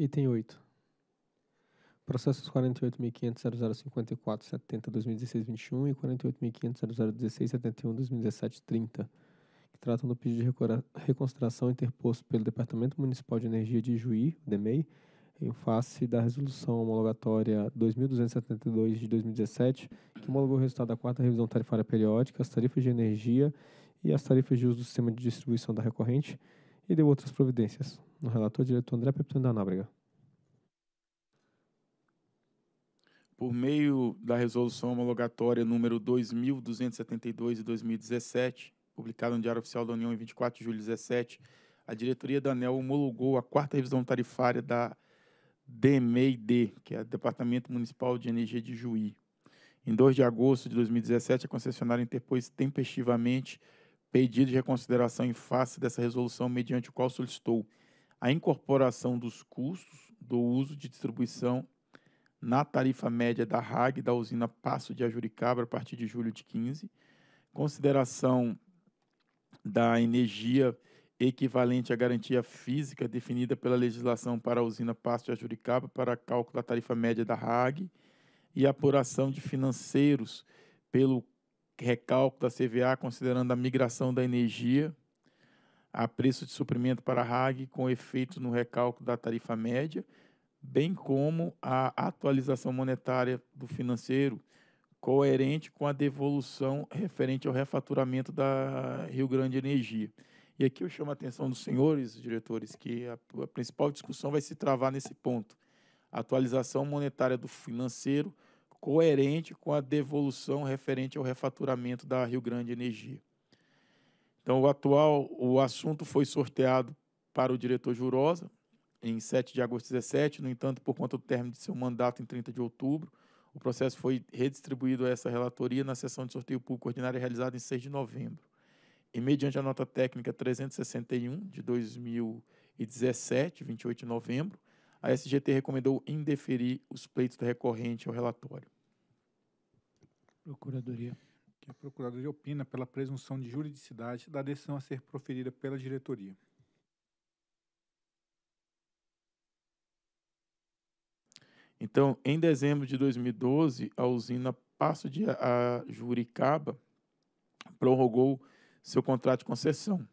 Item 8. Processos 48.500.0054.70.2016.21 e 48.500.0016.71.2017.30, que tratam do pedido de reconsideração interposto pelo Departamento Municipal de Energia de Juí, DEMEI, em face da resolução homologatória 2272 de 2017, que homologou o resultado da quarta revisão tarifária periódica, as tarifas de energia e as tarifas de uso do sistema de distribuição da recorrente, e deu outras providências. No relator, diretor André Pepitone da Nóbrega. Por meio da resolução homologatória número 2272 de 2017, publicada no Diário Oficial da União em 24 de julho de 2017, a diretoria da ANEL homologou a quarta revisão tarifária da DMEID, que é o Departamento Municipal de Energia de Juí. Em 2 de agosto de 2017, a concessionária interpôs tempestivamente pedido de reconsideração em face dessa resolução, mediante o qual solicitou a incorporação dos custos do uso de distribuição na tarifa média da RAG da usina Passo de Ajuricabra a partir de julho de 15, consideração da energia equivalente à garantia física definida pela legislação para a usina Passo de Ajuricabra para cálculo da tarifa média da RAG e apuração de financeiros pelo recálculo da CVA considerando a migração da energia a preço de suprimento para a RAG com efeito no recálculo da tarifa média, bem como a atualização monetária do financeiro coerente com a devolução referente ao refaturamento da Rio Grande Energia. E aqui eu chamo a atenção dos senhores diretores que a, a principal discussão vai se travar nesse ponto. atualização monetária do financeiro coerente com a devolução referente ao refaturamento da Rio Grande Energia. Então, o atual, o assunto foi sorteado para o diretor Jurosa em 7 de agosto de 2017, no entanto, por conta do término de seu mandato em 30 de outubro, o processo foi redistribuído a essa relatoria na sessão de sorteio público ordinário realizada em 6 de novembro. E mediante a nota técnica 361 de 2017, 28 de novembro, a SGT recomendou indeferir os pleitos da recorrente ao relatório. Procuradoria. Que a Procuradoria opina pela presunção de juridicidade da decisão a ser proferida pela diretoria. Então, em dezembro de 2012, a usina Passo de a Juricaba prorrogou seu contrato de concessão.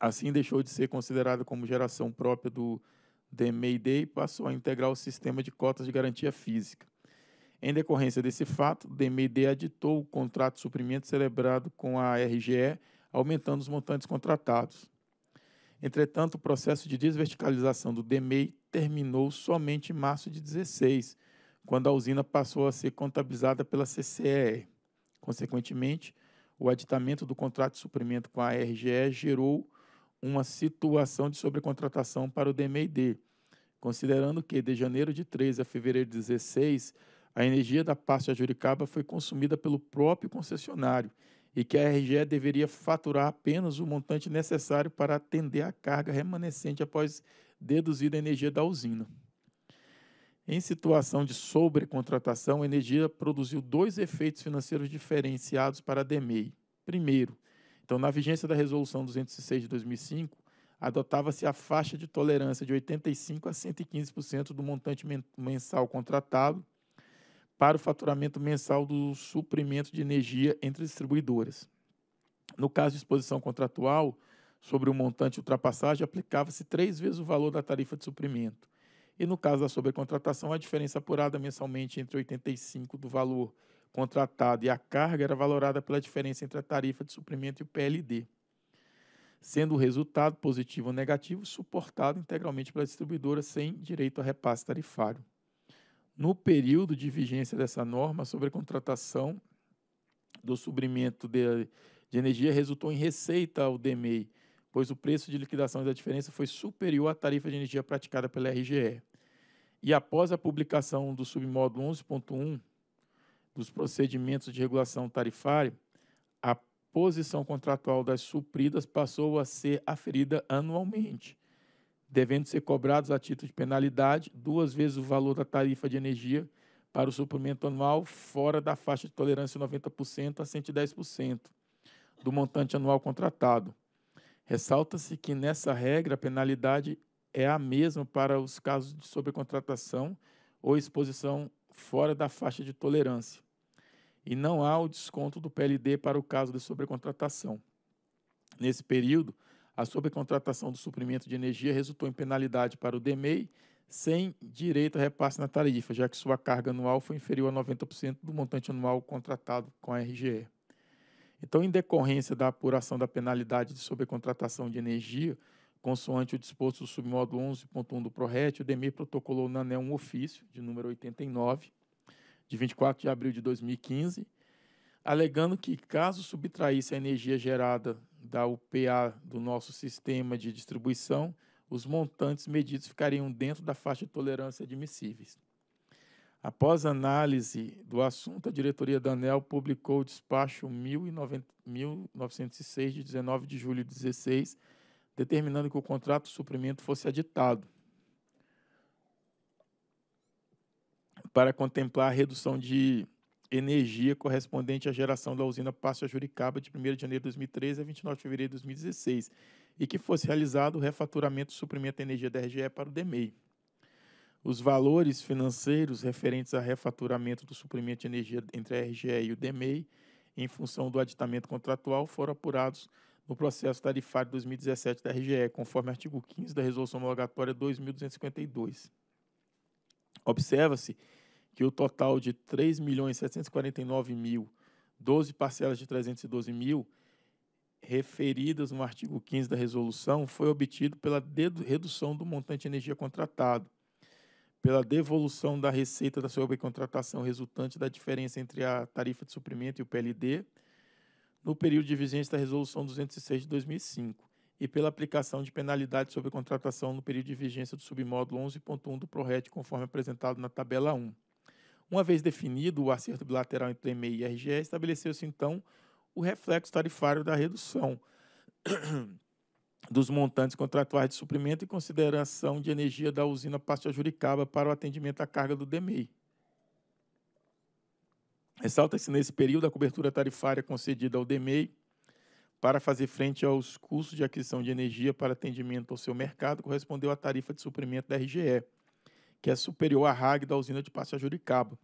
Assim, deixou de ser considerada como geração própria do DMEID passou a integrar o sistema de cotas de garantia física. Em decorrência desse fato, o DMEID aditou o contrato de suprimento celebrado com a RGE, aumentando os montantes contratados. Entretanto, o processo de desverticalização do DMEI terminou somente em março de 16, quando a usina passou a ser contabilizada pela CCE. Consequentemente, o aditamento do contrato de suprimento com a RGE gerou uma situação de sobrecontratação para o DMED, considerando que de janeiro de 13 a fevereiro de 16, a energia da parte Juricaba foi consumida pelo próprio concessionário e que a RGE deveria faturar apenas o montante necessário para atender a carga remanescente após deduzida a energia da usina. Em situação de sobrecontratação, a energia produziu dois efeitos financeiros diferenciados para a DMEI. Primeiro, então, na vigência da Resolução 206 de 2005, adotava-se a faixa de tolerância de 85% a 115% do montante mensal contratado para o faturamento mensal do suprimento de energia entre distribuidoras. No caso de exposição contratual, sobre o montante de ultrapassagem, aplicava-se três vezes o valor da tarifa de suprimento. E no caso da sobrecontratação, a diferença apurada mensalmente entre 85% do valor contratado e a carga era valorada pela diferença entre a tarifa de suprimento e o PLD, sendo o resultado positivo ou negativo suportado integralmente pela distribuidora sem direito a repasse tarifário. No período de vigência dessa norma, sobre a contratação do suprimento de, de energia resultou em receita ao DMEI, pois o preço de liquidação da diferença foi superior à tarifa de energia praticada pela RGE. E após a publicação do submódulo 11.1 dos procedimentos de regulação tarifária, a posição contratual das supridas passou a ser aferida anualmente, devendo ser cobrados a título de penalidade duas vezes o valor da tarifa de energia para o suprimento anual fora da faixa de tolerância 90% a 110% do montante anual contratado. Ressalta-se que nessa regra a penalidade é a mesma para os casos de sobrecontratação ou exposição fora da faixa de tolerância e não há o desconto do PLD para o caso de sobrecontratação. Nesse período, a sobrecontratação do suprimento de energia resultou em penalidade para o DMEI, sem direito a repasse na tarifa, já que sua carga anual foi inferior a 90% do montante anual contratado com a RGE. Então, em decorrência da apuração da penalidade de sobrecontratação de energia, consoante o disposto do submódulo 11.1 do PRORET, o DMEI protocolou na ANEL um ofício de número 89, de 24 de abril de 2015, alegando que, caso subtraísse a energia gerada da UPA do nosso sistema de distribuição, os montantes medidos ficariam dentro da faixa de tolerância admissíveis. Após análise do assunto, a diretoria da ANEL publicou o despacho 1906, de 19 de julho de 16, determinando que o contrato de suprimento fosse aditado, para contemplar a redução de energia correspondente à geração da usina Passo Juricaba de 1 de janeiro de 2013 a 29 de fevereiro de 2016 e que fosse realizado o refaturamento do suprimento de energia da RGE para o DEMEI. Os valores financeiros referentes ao refaturamento do suprimento de energia entre a RGE e o DEMEI, em função do aditamento contratual, foram apurados no processo tarifário 2017 da RGE, conforme o artigo 15 da Resolução Homologatória 2252. Observa-se que o total de 3.749.012 milhões mil, parcelas de 312 mil, referidas no artigo 15 da resolução, foi obtido pela redução do montante de energia contratado, pela devolução da receita da sobrecontratação resultante da diferença entre a tarifa de suprimento e o PLD, no período de vigência da Resolução 206 de 2005 e pela aplicação de penalidade sobre contratação no período de vigência do submódulo 11.1 do PRORET, conforme apresentado na tabela 1. Uma vez definido o acerto bilateral entre EMEI e RGE, estabeleceu-se então o reflexo tarifário da redução dos montantes contratuais de suprimento e consideração de energia da usina Pastor Juricaba para o atendimento à carga do DMEI. Ressalta-se nesse período a cobertura tarifária concedida ao DMEI para fazer frente aos custos de aquisição de energia para atendimento ao seu mercado correspondeu à tarifa de suprimento da RGE, que é superior à RAG da usina de Juricaba.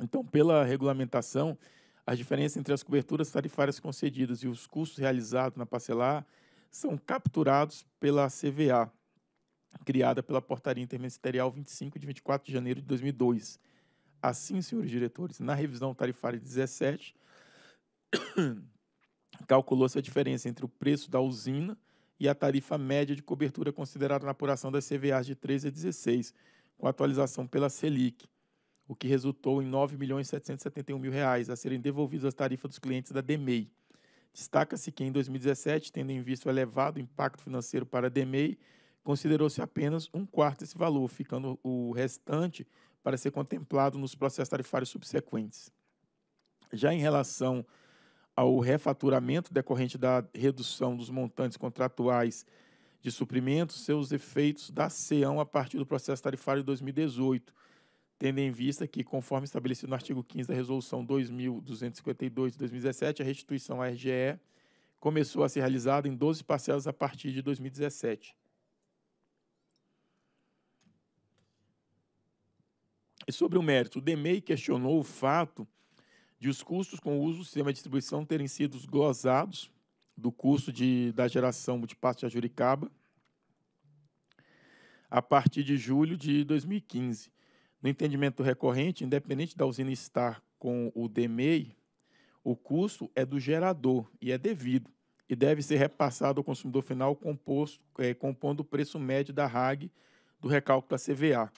Então, pela regulamentação, as diferenças entre as coberturas tarifárias concedidas e os custos realizados na parcelar são capturados pela CVA, criada pela Portaria Interministerial 25 de 24 de janeiro de 2002. Assim, senhores diretores, na revisão tarifária 17, calculou-se a diferença entre o preço da usina e a tarifa média de cobertura considerada na apuração das CVAs de 13 a 16, com atualização pela Selic, o que resultou em R$ 9.771.000 a serem devolvidos às tarifas dos clientes da DEMEI. Destaca-se que em 2017, tendo em vista o elevado impacto financeiro para a DEMEI, considerou-se apenas um quarto desse valor, ficando o restante para ser contemplado nos processos tarifários subsequentes. Já em relação ao refaturamento decorrente da redução dos montantes contratuais de suprimentos, seus efeitos da CEAM a partir do processo tarifário de 2018, tendo em vista que, conforme estabelecido no artigo 15 da Resolução 2252 de 2017, a restituição à RGE começou a ser realizada em 12 parcelas a partir de 2017. E sobre o mérito, o DEMEI questionou o fato de os custos com o uso do sistema de distribuição terem sido gozados do curso de, da geração de de Juricaba a partir de julho de 2015. No entendimento recorrente, independente da usina estar com o DMEI, o custo é do gerador e é devido e deve ser repassado ao consumidor final composto, é, compondo o preço médio da RAG do recálculo da CVA.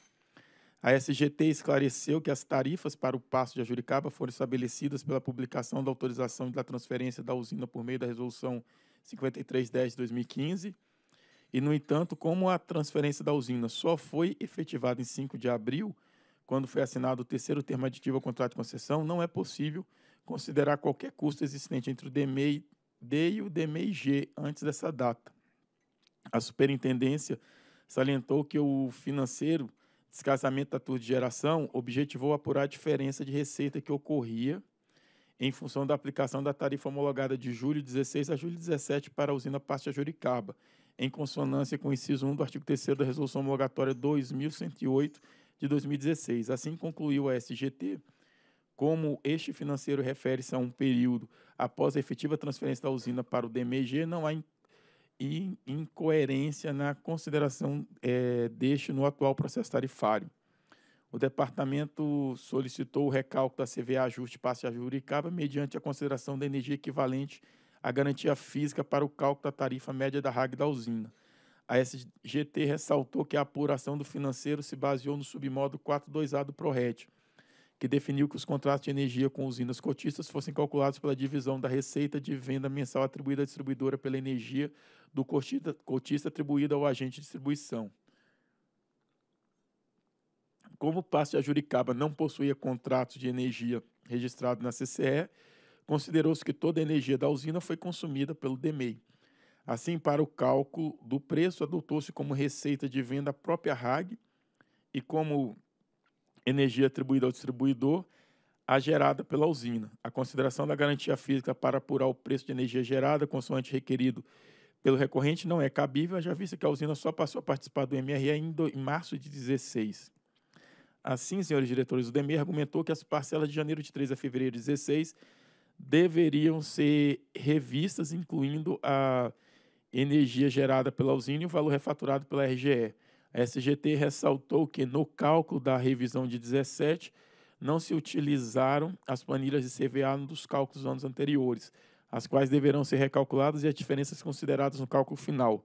A SGT esclareceu que as tarifas para o passo de Ajuricaba foram estabelecidas pela publicação da autorização da transferência da usina por meio da Resolução 5310 de 2015. E, no entanto, como a transferência da usina só foi efetivada em 5 de abril, quando foi assinado o terceiro termo aditivo ao contrato de concessão, não é possível considerar qualquer custo existente entre o DMEI D e o DMEI-G antes dessa data. A superintendência salientou que o financeiro Descasamento da turma de geração objetivou apurar a diferença de receita que ocorria em função da aplicação da tarifa homologada de julho 16 a julho 17 para a usina Pastia Juricaba, em consonância com o inciso 1 do artigo 3 da Resolução Homologatória 2108 de 2016. Assim concluiu a SGT, como este financeiro refere-se a um período após a efetiva transferência da usina para o DMG, não há e incoerência na consideração é, deste no atual processo tarifário. O departamento solicitou o recalque da CVA ajuste passe a Juricaba mediante a consideração da energia equivalente à garantia física para o cálculo da tarifa média da RAG da usina. A SGT ressaltou que a apuração do financeiro se baseou no submodo 42A do PRORET, que definiu que os contratos de energia com usinas cotistas fossem calculados pela divisão da receita de venda mensal atribuída à distribuidora pela energia do cotista, cotista atribuída ao agente de distribuição. Como o Passo de Ajuricaba não possuía contratos de energia registrado na CCE, considerou-se que toda a energia da usina foi consumida pelo DMEI. Assim, para o cálculo do preço, adotou-se como receita de venda a própria RAG e como energia atribuída ao distribuidor a gerada pela usina. A consideração da garantia física para apurar o preço de energia gerada consoante requerido pelo recorrente não é cabível, já visto que a usina só passou a participar do MRE em, do, em março de 16. Assim, senhores diretores, o Demer argumentou que as parcelas de janeiro de 3 a fevereiro de 16 deveriam ser revistas, incluindo a energia gerada pela usina e o valor refaturado pela RGE. A SGT ressaltou que, no cálculo da revisão de 17, não se utilizaram as planilhas de CVA dos cálculos dos anos anteriores, as quais deverão ser recalculadas e as diferenças consideradas no cálculo final.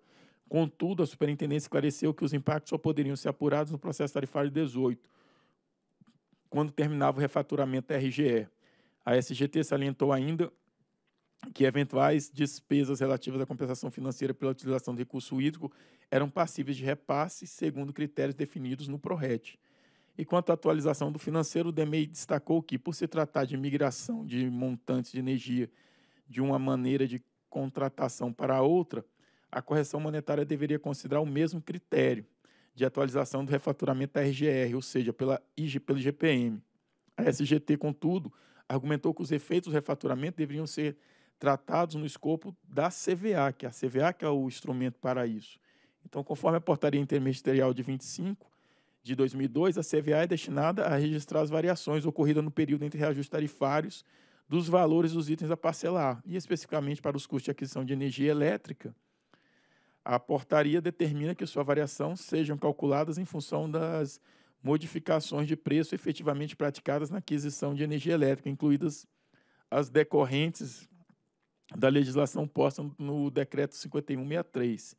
Contudo, a superintendência esclareceu que os impactos só poderiam ser apurados no processo tarifário 18, quando terminava o refaturamento da RGE. A SGT salientou ainda que eventuais despesas relativas à compensação financeira pela utilização do recurso hídrico eram passíveis de repasse segundo critérios definidos no PRORET. E quanto à atualização do financeiro, o DMEI destacou que, por se tratar de migração de montantes de energia de uma maneira de contratação para outra, a correção monetária deveria considerar o mesmo critério de atualização do refaturamento da RGR, ou seja, pela IG, pelo IGPM. A SGT, contudo, argumentou que os efeitos do refaturamento deveriam ser tratados no escopo da CVA, que é a CVA que é o instrumento para isso. Então, conforme a portaria interministerial de 25 de 2002, a CVA é destinada a registrar as variações ocorridas no período entre reajustes tarifários dos valores dos itens da parcela A, e especificamente para os custos de aquisição de energia elétrica, a portaria determina que sua variação sejam calculadas em função das modificações de preço efetivamente praticadas na aquisição de energia elétrica, incluídas as decorrentes da legislação posta no decreto 5163.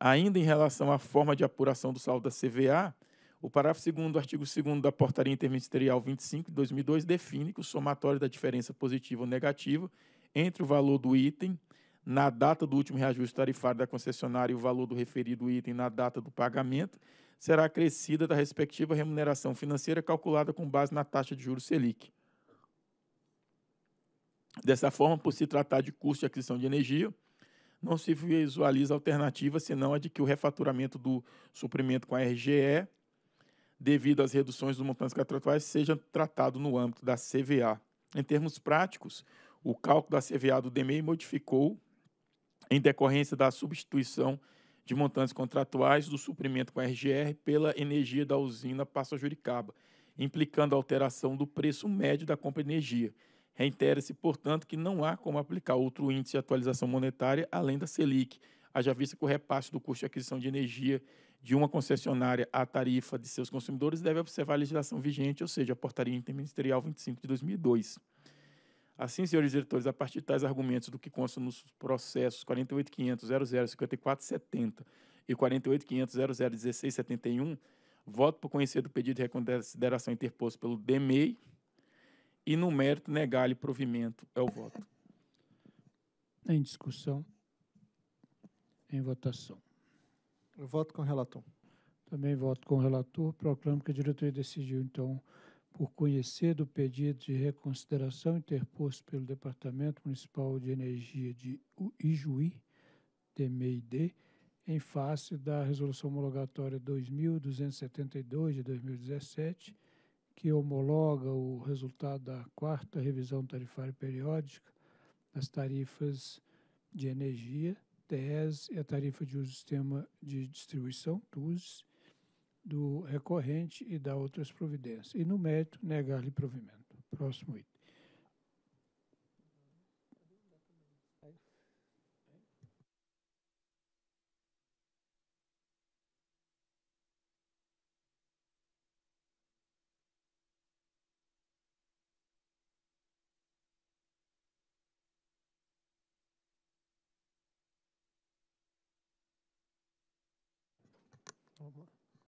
Ainda em relação à forma de apuração do saldo da CVA, o parágrafo 2 do artigo 2 da Portaria Interministerial 25 de 2002 define que o somatório da diferença positiva ou negativa entre o valor do item na data do último reajuste tarifário da concessionária e o valor do referido item na data do pagamento será acrescida da respectiva remuneração financeira calculada com base na taxa de juros Selic. Dessa forma, por se tratar de custo de aquisição de energia, não se visualiza alternativa senão a de que o refaturamento do suprimento com a RGE, devido às reduções dos montantes contratuais, seja tratado no âmbito da CVA. Em termos práticos, o cálculo da CVA do DMEI modificou em decorrência da substituição de montantes contratuais do suprimento com a RGR pela energia da usina Passo Juricaba, implicando a alteração do preço médio da compra de energia Reitera-se, portanto, que não há como aplicar outro índice de atualização monetária além da Selic, haja vista que o repasse do custo de aquisição de energia de uma concessionária à tarifa de seus consumidores deve observar a legislação vigente, ou seja, a Portaria Interministerial 25 de 2002. Assim, senhores diretores, a partir de tais argumentos do que consta nos processos 48.500.005470 e 48.500.001671, voto por conhecer do pedido de reconsideração interposto pelo DMEI, e no mérito negar-lhe provimento é o voto. Em discussão. Em votação. Eu voto com o relator. Também voto com o relator. Proclamo que a diretoria decidiu, então, por conhecer do pedido de reconsideração interposto pelo Departamento Municipal de Energia de Ijuí, DMID, em face da Resolução Homologatória 2272 de 2017, que homologa o resultado da quarta revisão tarifária periódica das tarifas de energia, TES, e a tarifa de uso do sistema de distribuição, TUS, do recorrente e da outras providências, e no mérito, negar-lhe provimento. Próximo item.